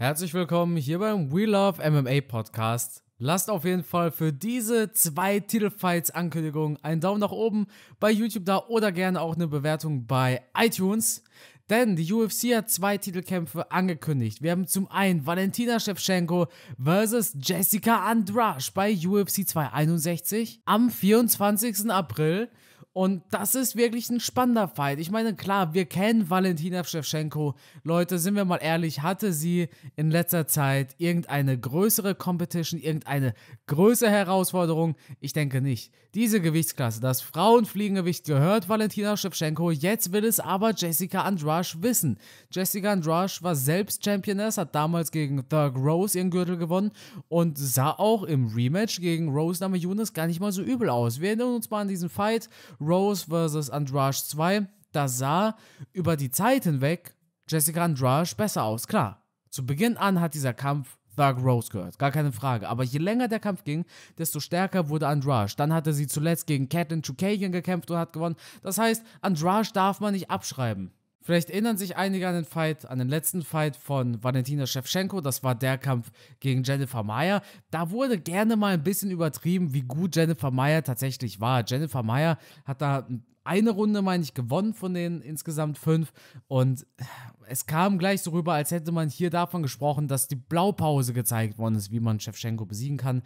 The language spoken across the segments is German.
Herzlich willkommen hier beim We Love MMA Podcast. Lasst auf jeden Fall für diese zwei Titelfights-Ankündigungen einen Daumen nach oben bei YouTube da oder gerne auch eine Bewertung bei iTunes. Denn die UFC hat zwei Titelkämpfe angekündigt. Wir haben zum einen Valentina Shevchenko versus Jessica Andrasch bei UFC 261 am 24. April und das ist wirklich ein spannender Fight. Ich meine, klar, wir kennen Valentina Shevchenko. Leute, sind wir mal ehrlich, hatte sie in letzter Zeit irgendeine größere Competition, irgendeine größere Herausforderung? Ich denke nicht. Diese Gewichtsklasse, das Frauenfliegengewicht gehört Valentina Shevchenko. Jetzt will es aber Jessica Andrasch wissen. Jessica Andrasch war selbst Championess, hat damals gegen Thug Rose ihren Gürtel gewonnen und sah auch im Rematch gegen Rose Namajunas gar nicht mal so übel aus. Wir erinnern uns mal an diesen Fight. Rose vs. Andrade 2, da sah über die Zeit hinweg Jessica Andrade besser aus. Klar, zu Beginn an hat dieser Kampf Thug Rose gehört, gar keine Frage. Aber je länger der Kampf ging, desto stärker wurde Andrade. Dann hatte sie zuletzt gegen Catelyn Chukagian gekämpft und hat gewonnen. Das heißt, Andrade darf man nicht abschreiben. Vielleicht erinnern sich einige an den Fight, an den letzten Fight von Valentina Shevchenko. Das war der Kampf gegen Jennifer Meyer. Da wurde gerne mal ein bisschen übertrieben, wie gut Jennifer Meyer tatsächlich war. Jennifer Meyer hat da eine Runde, meine ich, gewonnen von den insgesamt fünf. Und es kam gleich so rüber, als hätte man hier davon gesprochen, dass die Blaupause gezeigt worden ist, wie man Shevchenko besiegen kann.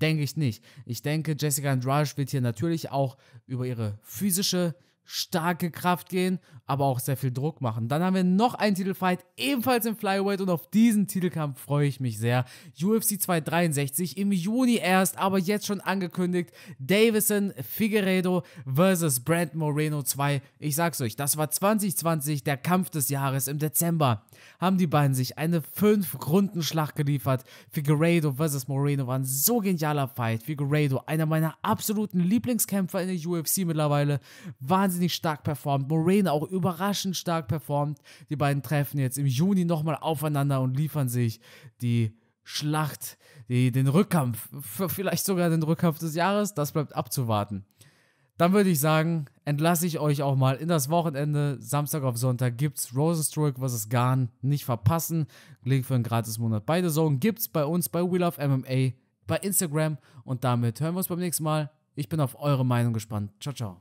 Denke ich nicht. Ich denke, Jessica Andrade wird hier natürlich auch über ihre physische starke Kraft gehen, aber auch sehr viel Druck machen. Dann haben wir noch einen Titelfight, ebenfalls im Flyweight und auf diesen Titelkampf freue ich mich sehr. UFC 263 im Juni erst, aber jetzt schon angekündigt. Davison Figueredo versus Brand Moreno 2. Ich sag's euch, das war 2020 der Kampf des Jahres. Im Dezember haben die beiden sich eine 5-Runden-Schlacht geliefert. Figueredo versus Moreno war ein so genialer Fight. Figueredo, einer meiner absoluten Lieblingskämpfer in der UFC mittlerweile, wahnsinnig stark performt. Moreno auch über überraschend stark performt. Die beiden treffen jetzt im Juni nochmal aufeinander und liefern sich die Schlacht, die, den Rückkampf, vielleicht sogar den Rückkampf des Jahres. Das bleibt abzuwarten. Dann würde ich sagen, entlasse ich euch auch mal in das Wochenende. Samstag auf Sonntag gibt's Rosenstruck vs. Garn. Nicht verpassen. Link für einen Gratis-Monat Beide The Zone gibt's bei uns bei We Love MMA bei Instagram. Und damit hören wir uns beim nächsten Mal. Ich bin auf eure Meinung gespannt. Ciao, ciao.